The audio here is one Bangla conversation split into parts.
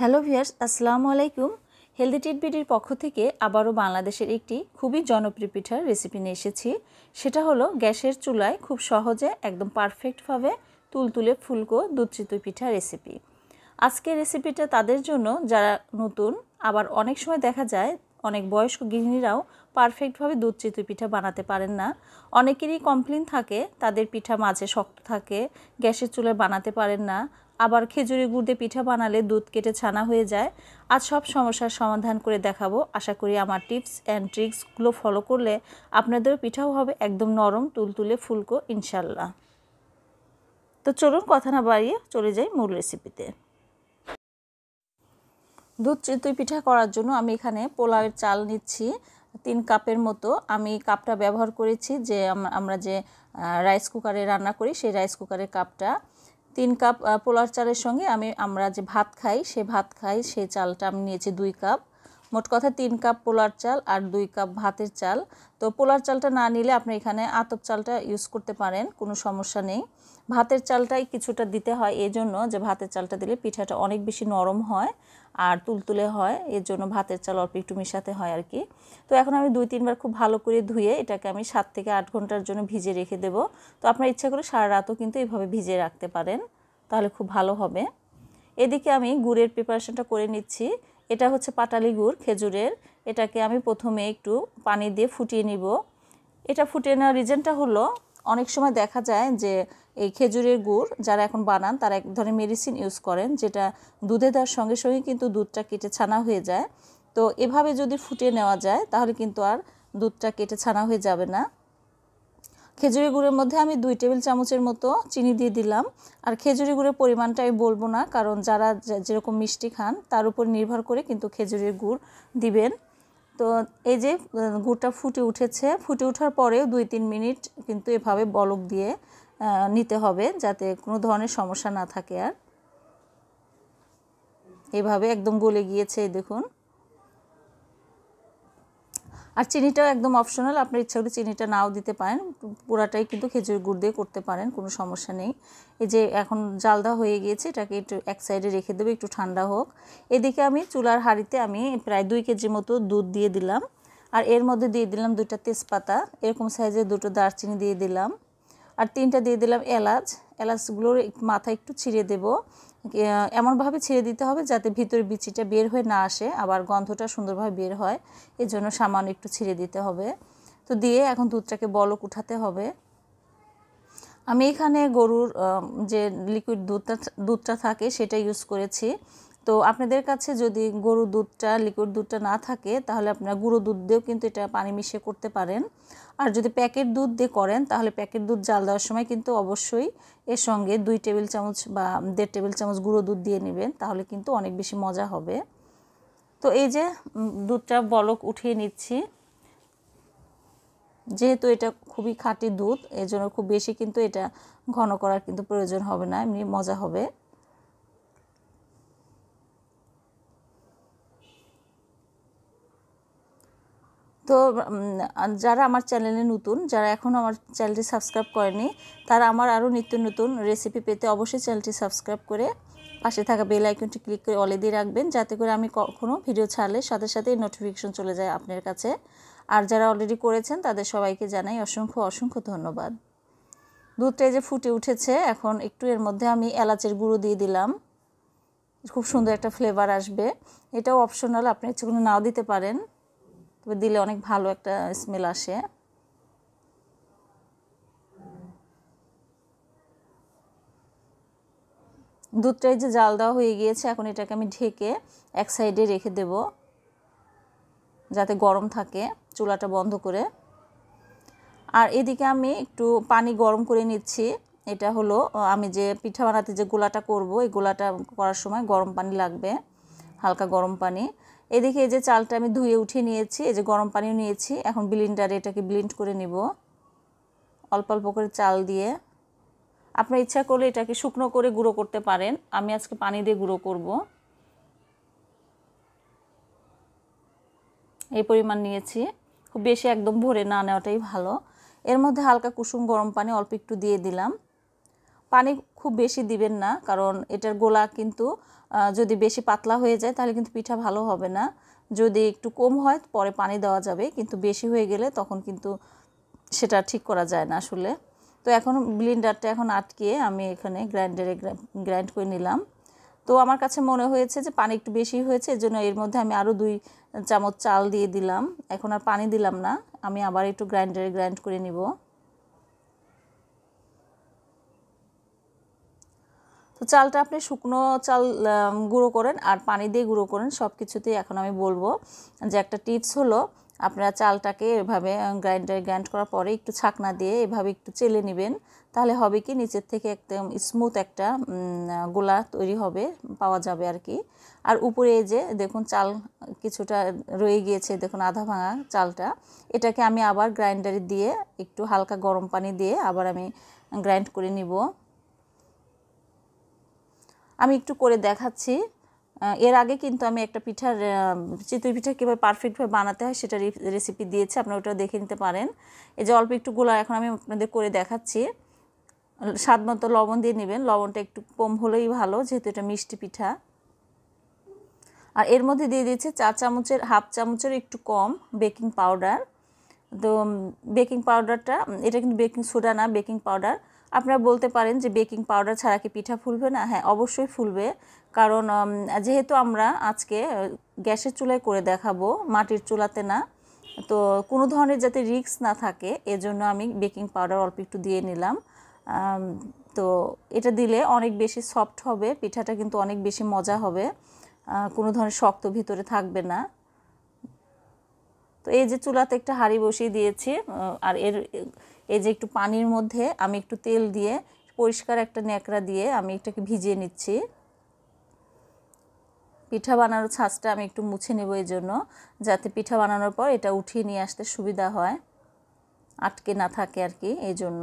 হ্যালো ভিয়ার্স আসসালামু আলাইকুম হেলদি টিটবিডির পক্ষ থেকে আবারও বাংলাদেশের একটি খুবই জনপ্রিয় পিঠার রেসিপি নিয়ে এসেছি সেটা হলো গ্যাসের চুলায় খুব সহজে একদম পারফেক্টভাবে তুলতুলে ফুলকো দুধচিতই পিঠা রেসিপি আজকে রেসিপিটা তাদের জন্য যারা নতুন আবার অনেক সময় দেখা যায় অনেক বয়স্ক গৃহিণীরাও পারফেক্টভাবে দুধ চিতই পিঠা বানাতে পারেন না অনেকেরই কমপ্লেন থাকে তাদের পিঠা মাঝে শক্ত থাকে গ্যাসের চুলায় বানাতে পারেন না আবার খেজুরি গুড় দিয়ে পিঠা বানালে দুধ কেটে ছানা হয়ে যায় আজ সব সমস্যার সমাধান করে দেখাবো আশা করি আমার টিপস অ্যান্ড ট্রিক্সগুলো ফলো করলে আপনাদেরও পিঠাও হবে একদম নরম তুলতুলে ফুলকো ইনশাল্লাহ তো চলুন কথা না বাড়িয়ে চলে যাই মূল রেসিপিতে দুধ চিতই পিঠা করার জন্য আমি এখানে পোলাওয়ের চাল নিচ্ছি তিন কাপের মতো আমি কাপটা ব্যবহার করেছি যে আমরা যে রাইস কুকারে রান্না করি সেই রাইস কুকারের কাপটা তিন কাপ পোলার চালের সঙ্গে আমি আমরা যে ভাত খাই সে ভাত খাই সে চালটা আমি নিয়েছি দুই কাপ মোট কথা তিন কাপ পোলার চাল আর দুই কাপ ভাতের চাল তো পোলার চালটা না নিলে আপনি এখানে আতপ চালটা ইউজ করতে পারেন কোনো সমস্যা নেই ভাতের চালটাই কিছুটা দিতে হয় এজন্য যে ভাতের চালটা দিলে পিঠাটা অনেক বেশি নরম হয় আর তুলতুলে হয় এর জন্য ভাতের চাল অল্প একটু মিশাতে হয় আর কি তো এখন আমি দুই তিনবার খুব ভালো করে ধুয়ে এটাকে আমি সাত থেকে আট ঘন্টার জন্য ভিজে রেখে দেব তো আপনার ইচ্ছা করে সারা রাতও কিন্তু এভাবে ভিজে রাখতে পারেন তাহলে খুব ভালো হবে এদিকে আমি গুড়ের প্রিপারেশনটা করে নিচ্ছি এটা হচ্ছে পাটালি গুড় খেজুরের এটাকে আমি প্রথমে একটু পানি দিয়ে ফুটিয়ে নিব এটা ফুটিয়ে নেওয়ার রিজনটা হলো অনেক সময় দেখা যায় যে এই খেজুরের গুড় যারা এখন বানান তারা এক ধরনের মেডিসিন ইউজ করেন যেটা দুধে দেওয়ার সঙ্গে সঙ্গে কিন্তু দুধটা কেটে ছানা হয়ে যায় তো এভাবে যদি ফুটিয়ে নেওয়া যায় তাহলে কিন্তু আর দুধটা কেটে ছানা হয়ে যাবে না খেজুরি গুড়ের মধ্যে আমি দুই টেবিল চামচের মতো চিনি দিয়ে দিলাম আর খেজুরি গুড়ের পরিমাণটা আমি বলবো না কারণ যারা যেরকম মিষ্টি খান তার উপর নির্ভর করে কিন্তু খেজুরির গুড় দিবেন তো এই যে গুড়টা ফুটে উঠেছে ফুটে ওঠার পরেও দুই তিন মিনিট কিন্তু এভাবে বলক দিয়ে নিতে হবে যাতে কোনো ধরনের সমস্যা না থাকে আর এভাবে একদম গলে গিয়েছে দেখুন আর চিনিটাও একদম অপশনাল আপনার ইচ্ছা হলে চিনিটা নাও দিতে পারেন পুরাটাই কিন্তু খেজুর গুড় দিয়ে করতে পারেন কোনো সমস্যা নেই এই যে এখন জালদা হয়ে গিয়েছে এটাকে একটু এক সাইডে রেখে দেবো একটু ঠান্ডা হোক এদিকে আমি চুলার হাঁড়িতে আমি প্রায় দুই কেজি মতো দুধ দিয়ে দিলাম আর এর মধ্যে দিয়ে দিলাম দুটা তেজপাতা এরকম সাইজে দুটো দারচিনি দিয়ে দিলাম আর তিনটা দিয়ে দিলাম এলাচ এলাচগুলোর মাথা একটু ছিঁড়ে দেব এমনভাবে ছেড়ে দিতে হবে যাতে ভিতরে বিচিটা বের হয়ে না আসে আবার গন্ধটা সুন্দরভাবে বের হয় এজন্য সামান্য একটু ছেড়ে দিতে হবে তো দিয়ে এখন দুধটাকে বলক উঠাতে হবে আমি এখানে গরুর যে লিকুইড দুধটা দুধটা থাকে সেটা ইউজ করেছি তো আপনাদের কাছে যদি গরু দুধটা লিকুইড দুধটা না থাকে তাহলে আপনারা গুঁড়ো দুধ দিয়েও কিন্তু এটা পানি মিশিয়ে করতে পারেন আর যদি প্যাকেট দুধ দিয়ে করেন তাহলে প্যাকেট দুধ জাল দেওয়ার সময় কিন্তু অবশ্যই এর সঙ্গে দুই টেবিল চামচ বা দেড় টেবিল চামচ গুঁড়ো দুধ দিয়ে নেবেন তাহলে কিন্তু অনেক বেশি মজা হবে তো এই যে দুধটা বলক উঠিয়ে নিচ্ছি যেহেতু এটা খুবই খাঁটি দুধ এজন্য খুব বেশি কিন্তু এটা ঘন করার কিন্তু প্রয়োজন হবে না এমনি মজা হবে তো যারা আমার চ্যানেলে নতুন যারা এখনও আমার চ্যানেলটি সাবস্ক্রাইব করেনি তারা আমার আরও নিত্য নতুন রেসিপি পেতে অবশ্যই চ্যানেলটি সাবস্ক্রাইব করে পাশে থাকা বেল আইকনটি ক্লিক করে অলে দিয়ে রাখবেন যাতে করে আমি কখনও ভিডিও ছাড়লে সাথে সাথে নোটিফিকেশন চলে যায় আপনার কাছে আর যারা অলরেডি করেছেন তাদের সবাইকে জানাই অসংখ্য অসংখ্য ধন্যবাদ দুধটা যে ফুটে উঠেছে এখন একটু এর মধ্যে আমি এলাচের গুঁড়ো দিয়ে দিলাম খুব সুন্দর একটা ফ্লেভার আসবে এটাও অপশনাল আপনি ইচ্ছে নাও দিতে পারেন তবে দিলে অনেক ভালো একটা স্মেল আসে দুধটাই যে জাল দেওয়া হয়ে গিয়েছে এখন এটাকে আমি ঢেকে এক সাইডে রেখে দেব যাতে গরম থাকে চুলাটা বন্ধ করে আর এদিকে আমি একটু পানি গরম করে নিচ্ছি এটা হলো আমি যে পিঠা বানাতে যে গোলাটা করব এই গোলাটা করার সময় গরম পানি লাগবে হালকা গরম পানি এদিকে এই যে চালটা আমি ধুয়ে উঠিয়ে নিয়েছি এই যে গরম পানিও নিয়েছি এখন ব্লিন্ডারে এটাকে ব্লিন্ড করে নেব অল্প অল্প করে চাল দিয়ে আপনার ইচ্ছা করলে এটাকে শুকনো করে গুঁড়ো করতে পারেন আমি আজকে পানি দিয়ে গুঁড়ো করব এই পরিমাণ নিয়েছি খুব বেশি একদম ভরে না নেওয়াটাই ভালো এর মধ্যে হালকা কুসুম গরম পানি অল্প একটু দিয়ে দিলাম পানি খুব বেশি দিবেন না কারণ এটার গোলা কিন্তু যদি বেশি পাতলা হয়ে যায় তাহলে কিন্তু পিঠা ভালো হবে না যদি একটু কম হয় পরে পানি দেওয়া যাবে কিন্তু বেশি হয়ে গেলে তখন কিন্তু সেটা ঠিক করা যায় না আসলে তো এখন ব্লিন্ডারটা এখন আটকিয়ে আমি এখানে গ্রাইন্ডারে গ্রাইন্ড করে নিলাম তো আমার কাছে মনে হয়েছে যে পানি একটু বেশি হয়েছে এজন্য এর মধ্যে আমি আরও দুই চামচ চাল দিয়ে দিলাম এখন আর পানি দিলাম না আমি আবার একটু গ্রাইন্ডারে গ্রাইন্ড করে নিব তো চালটা আপনি শুকনো চাল গুঁড়ো করেন আর পানি দিয়ে গুঁড়ো করেন সব কিছুতেই এখন আমি বলবো যে একটা টিপস হলো আপনারা চালটাকে এভাবে গ্রাইন্ডার গ্রাইন্ড করার পরে একটু ছাকনা দিয়ে এভাবে একটু চেলে নেবেন তাহলে হবে কি নিচের থেকে একদম স্মুথ একটা গোলা তৈরি হবে পাওয়া যাবে আর কি আর উপরে এই যে দেখুন চাল কিছুটা রয়ে গিয়েছে দেখুন আধা ভাঙা চালটা এটাকে আমি আবার গ্রাইন্ডারে দিয়ে একটু হালকা গরম পানি দিয়ে আবার আমি গ্রাইন্ড করে নিব আমি একটু করে দেখাচ্ছি এর আগে কিন্তু আমি একটা পিঠার চিতই পিঠা কীভাবে পারফেক্টভাবে বানাতে হয় সেটা রেসিপি দিয়েছি আপনারা ওটা দেখে নিতে পারেন এই যে অল্প একটু গোলা এখন আমি আপনাদের করে দেখাচ্ছি স্বাদ মতো লবণ দিয়ে নেবেন লবণটা একটু কম হলেই ভালো যেহেতু এটা মিষ্টি পিঠা আর এর মধ্যে দিয়ে দিয়েছে চা চামচের হাফ চামচের একটু কম বেকিং পাউডার তো বেকিং পাউডারটা এটা কিন্তু বেকিং সোডা না বেকিং পাউডার আপনারা বলতে পারেন যে বেকিং পাউডার ছাড়া কি পিঠা ফুলবে না হ্যাঁ অবশ্যই ফুলবে কারণ যেহেতু আমরা আজকে গ্যাসের চুলায় করে দেখাবো মাটির চুলাতে না তো কোনো ধরনের যাতে রিক্স না থাকে এজন্য আমি বেকিং পাউডার অল্প একটু দিয়ে নিলাম তো এটা দিলে অনেক বেশি সফট হবে পিঠাটা কিন্তু অনেক বেশি মজা হবে কোনো ধরনের শক্ত ভিতরে থাকবে না তো এই যে চুলাতে একটা হাঁড়ি বসিয়ে দিয়েছি আর এর এই যে একটু পানির মধ্যে আমি একটু তেল দিয়ে পরিষ্কার একটা ন্যাকড়া দিয়ে আমি এটাকে ভিজিয়ে নিচ্ছি পিঠা বানানোর ছাঁচটা আমি একটু মুছে নেব এই জন্য যাতে পিঠা বানানোর পর এটা উঠিয়ে নিয়ে আসতে সুবিধা হয় আটকে না থাকে আর কি এই জন্য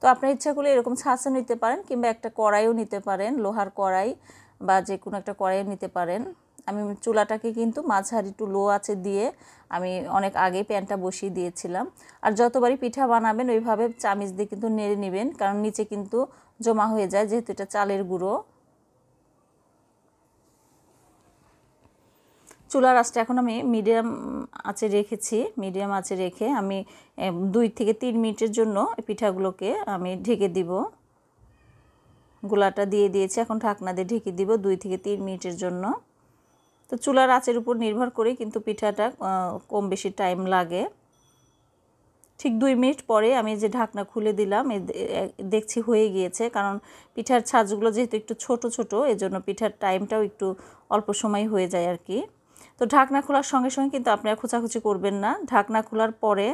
তো আপনার ইচ্ছা করলে এরকম ছাঁচও নিতে পারেন কিংবা একটা কড়াইও নিতে পারেন লোহার কড়াই বা যে কোনো একটা কড়াইও নিতে পারেন আমি চুলাটাকে কিন্তু মাঝারি একটু লো আছে দিয়ে আমি অনেক আগে প্যানটা বসিয়ে দিয়েছিলাম আর যতবারই পিঠা বানাবেন ওইভাবে চামিচ দিয়ে কিন্তু নেড়ে নেবেন কারণ নিচে কিন্তু জমা হয়ে যায় যেহেতু এটা চালের গুঁড়ো চুলার আঁচটা এখন আমি মিডিয়াম আছে রেখেছি মিডিয়াম আছে রেখে আমি দুই থেকে তিন মিনিটের জন্য পিঠাগুলোকে আমি ঢেকে দিব গোলাটা দিয়ে দিয়েছি এখন ঢাকনা দিয়ে ঢেকে দিব দুই থেকে তিন মিনিটের জন্য তো চুলার আঁচের উপর নির্ভর করে কিন্তু পিঠাটা কম বেশি টাইম লাগে ঠিক দুই মিনিট পরে আমি যে ঢাকনা খুলে দিলাম দেখছি হয়ে গিয়েছে কারণ পিঠার ছাঁচগুলো যেহেতু একটু ছোট ছোট এজন্য পিঠার টাইমটাও একটু অল্প সময় হয়ে যায় আর কি তো ঢাকনা খোলার সঙ্গে সঙ্গে কিন্তু আপনারা খোঁচাখুচি করবেন না ঢাকনা খোলার পরে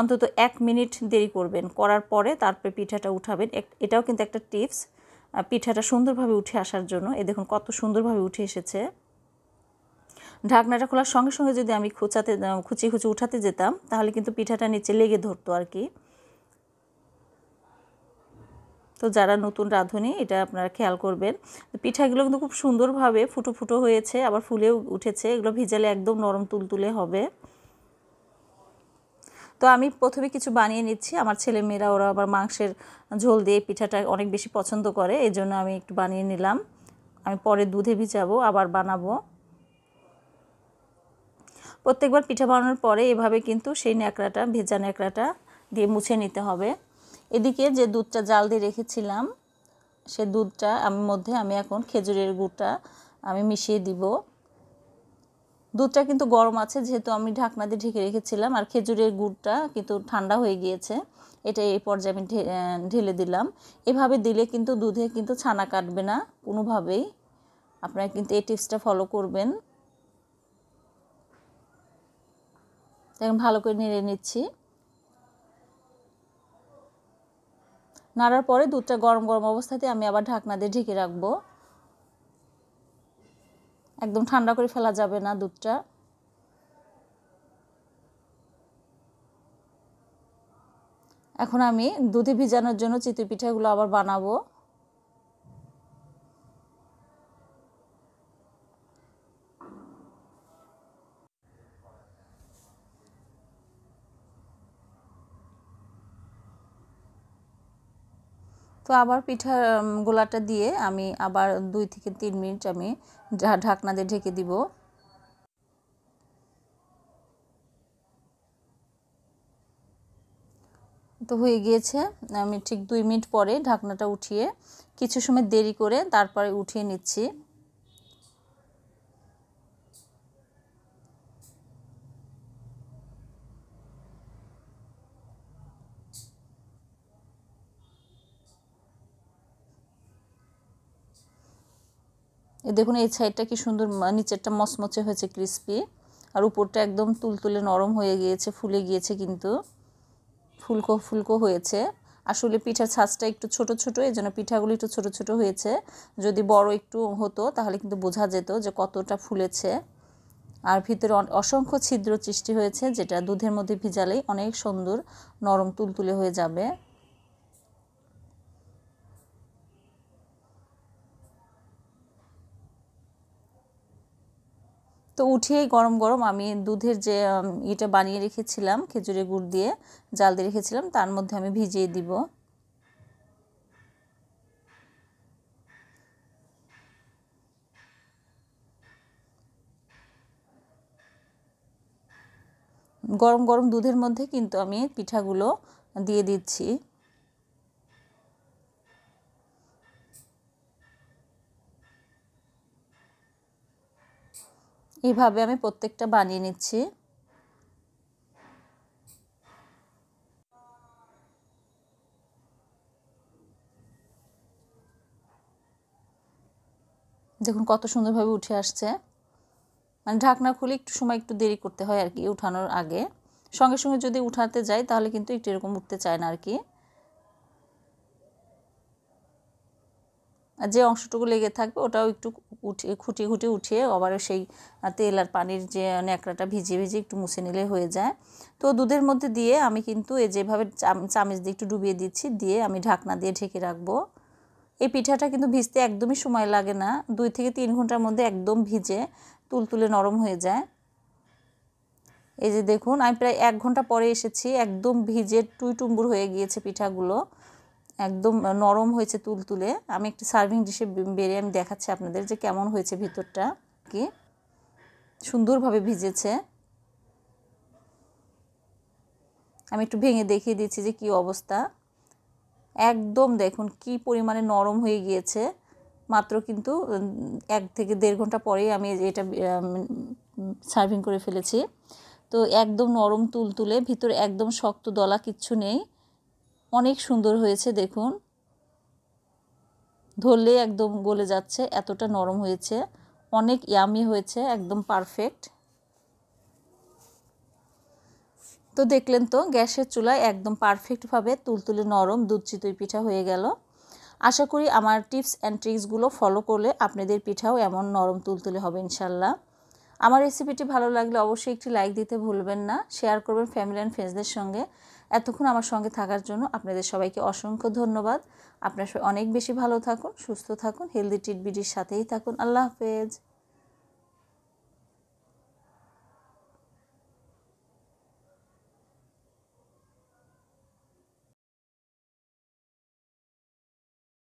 অন্তত এক মিনিট দেরি করবেন করার পরে তারপরে পিঠাটা উঠাবেন এটাও কিন্তু একটা টিপস পিঠাটা সুন্দরভাবে উঠে আসার জন্য এ দেখুন কত সুন্দরভাবে উঠে এসেছে ঢাকনাটা খোলার সঙ্গে সঙ্গে যদি আমি খুচাতে খুচি খুচি উঠাতে যেতাম তাহলে কিন্তু পিঠাটা নিচে লেগে ধরতো আর কি তো যারা নতুন রাঁধুনি এটা আপনারা খেয়াল করবেন পিঠাগুলো কিন্তু খুব সুন্দরভাবে ফুটো ফুটো হয়েছে আবার ফুলেও উঠেছে এগুলো ভিজালে একদম নরম তুলতুলে হবে তো আমি প্রথমে কিছু বানিয়ে নিচ্ছি আমার ছেলে মেয়েরা ওরা আবার মাংসের ঝোল দিয়ে পিঠাটা অনেক বেশি পছন্দ করে এই জন্য আমি একটু বানিয়ে নিলাম আমি পরে দুধে ভিজাবো আবার বানাবো প্রত্যেকবার পিঠা বানানোর পরে এভাবে কিন্তু সেই ন্যাকড়াটা ভেজা ন্যাকড়াটা দিয়ে মুছে নিতে হবে এদিকে যে দুধটা জাল দিয়ে রেখেছিলাম সে দুধটা আমি মধ্যে আমি এখন খেজুরের গুড়টা আমি মিশিয়ে দিব দুধটা কিন্তু গরম আছে যেহেতু আমি ঢাকনা দিয়ে ঢেকে রেখেছিলাম আর খেজুরের গুড়টা কিন্তু ঠান্ডা হয়ে গিয়েছে এটা এই পর্যায়ে আমি ঢেলে দিলাম এভাবে দিলে কিন্তু দুধে কিন্তু ছানা কাটবে না কোনোভাবেই আপনারা কিন্তু এই টিপসটা ফলো করবেন এখন ভালো করে নেড়ে নিচ্ছি নাড়ার পরে দুধটা গরম গরম অবস্থাতে আমি আবার ঢাকনা দিয়ে ঢেকে রাখবো একদম ঠান্ডা করে ফেলা যাবে না দুধটা এখন আমি দুধে ভিজানোর জন্য চিতই পিঠাগুলো আবার বানাবো তো আবার পিঠা গোলাটা দিয়ে আমি আবার দুই থেকে তিন মিনিট আমি ঢাকনা দিয়ে ঢেকে দিব তো হয়ে গিয়েছে আমি ঠিক দুই মিনিট পরে ঢাকনাটা উঠিয়ে কিছু সময় দেরি করে তারপরে উঠিয়ে নিচ্ছি এ দেখুন এই সাইডটা কি সুন্দর নিচেরটা মচমচে হয়েছে ক্রিসপি আর উপরটা একদম তুলতুলে নরম হয়ে গিয়েছে ফুলে গিয়েছে কিন্তু ফুলকো ফুলকো হয়েছে আসলে পিঠার ছাঁচটা একটু ছোট ছোট এই জন্য পিঠাগুলো একটু ছোট ছোট হয়েছে যদি বড় একটু হতো তাহলে কিন্তু বোঝা যেত যে কতটা ফুলেছে আর ভিতরে অসংখ্য ছিদ্র সৃষ্টি হয়েছে যেটা দুধের মধ্যে ভিজালেই অনেক সুন্দর নরম তুলতুলে হয়ে যাবে তো উঠিয়েই গরম গরম আমি দুধের যে এটা বানিয়ে রেখেছিলাম খেজুরের গুড় দিয়ে জাল দিয়ে রেখেছিলাম তার মধ্যে আমি ভিজিয়ে দিব গরম গরম দুধের মধ্যে কিন্তু আমি পিঠাগুলো দিয়ে দিচ্ছি এইভাবে আমি প্রত্যেকটা বানিয়ে নিচ্ছি দেখুন কত সুন্দরভাবে উঠে আসছে মানে ঢাকনা খুলে একটু সময় একটু দেরি করতে হয় আর কি উঠানোর আগে সঙ্গে সঙ্গে যদি উঠাতে যাই তাহলে কিন্তু একটু এরকম উঠতে চায় না আর কি যে অংশটুকু লেগে থাকবে ওটাও একটু উঠে খুঁটি খুঁটি উঠিয়ে আবার সেই তেল আর পানির যে ন্যাকড়াটা ভিজিয়ে ভিজিয়ে একটু মুছে নিলে হয়ে যায় তো দুধের মধ্যে দিয়ে আমি কিন্তু এই যেভাবে চামচ দিয়ে একটু ডুবিয়ে দিচ্ছি দিয়ে আমি ঢাকনা দিয়ে ঢেকে রাখবো এই পিঠাটা কিন্তু ভিজতে একদমই সময় লাগে না দুই থেকে তিন ঘন্টার মধ্যে একদম ভিজে তুলতুলে নরম হয়ে যায় এই যে দেখুন আমি প্রায় এক ঘন্টা পরে এসেছি একদম ভিজে টুই টুম্বুর হয়ে গিয়েছে পিঠাগুলো একদম নরম হয়েছে তুল তুলে আমি একটু সার্ভিং ডিশে বেড়ে আমি দেখাচ্ছি আপনাদের যে কেমন হয়েছে ভিতরটা কি সুন্দরভাবে ভিজেছে আমি একটু ভেঙে দেখিয়ে দিচ্ছি যে কি অবস্থা একদম দেখুন কি পরিমাণে নরম হয়ে গিয়েছে মাত্র কিন্তু এক থেকে দেড় ঘন্টা পরেই আমি এটা সার্ভিং করে ফেলেছি তো একদম নরম তুল তুলে ভিতরে একদম শক্ত দলা কিচ্ছু নেই অনেক সুন্দর হয়েছে দেখুন ধরলে একদম গলে যাচ্ছে এতটা নরম হয়েছে অনেক ইয়ামি হয়েছে একদম পারফেক্ট তো দেখলেন তো গ্যাসের চুলায় একদম পারফেক্টভাবে তুলতুলে নরম দুধ চিতই পিঠা হয়ে গেল আশা করি আমার টিপস অ্যান্ড ট্রিক্সগুলো ফলো করলে আপনাদের পিঠাও এমন নরম তুলতুলে হবে ইনশাল্লাহ আমার রেসিপিটি ভালো লাগলে অবশ্যই একটি লাইক দিতে ভুলবেন না শেয়ার করবেন ফ্যামিলি অ্যান্ড ফ্রেন্ডসদের সঙ্গে এতক্ষণ আমার সঙ্গে থাকার জন্য আপনাদের সবাইকে অসংখ্য ধন্যবাদ আপনার অনেক বেশি ভালো থাকুন সুস্থ থাকুন হেলদি বিটির সাথেই থাকুন আল্লাহ হাফেজ